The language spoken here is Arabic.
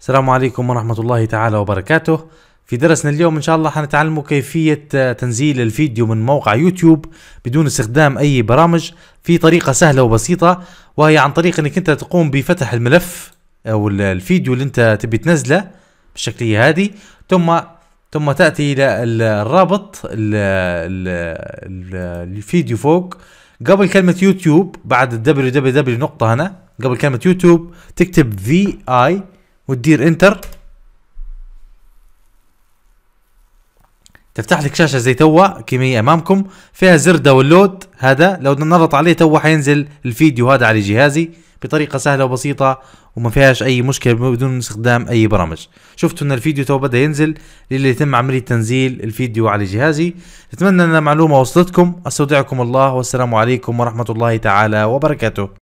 السلام عليكم ورحمة الله تعالى وبركاته في درسنا اليوم ان شاء الله حنتعلموا كيفية تنزيل الفيديو من موقع يوتيوب بدون استخدام اي برامج في طريقة سهلة وبسيطة وهي عن طريق انك انت تقوم بفتح الملف او الفيديو اللي انت تبي تنزله بالشكلية هذه ثم ثم تأتي الى الرابط الـ الـ الفيديو فوق قبل كلمة يوتيوب بعد الدبليو دبليو دبليو نقطة هنا قبل كلمة يوتيوب تكتب في اي وتدير انتر تفتح لك شاشه زي توا كيما هي امامكم فيها زر داونلود هذا لو نضغط عليه توا حينزل الفيديو هذا على جهازي بطريقه سهله وبسيطه وما فيهاش اي مشكله بدون استخدام اي برامج شفتوا ان الفيديو تو بدا ينزل للي يتم عمليه تنزيل الفيديو على جهازي اتمنى ان المعلومه وصلتكم استودعكم الله والسلام عليكم ورحمه الله تعالى وبركاته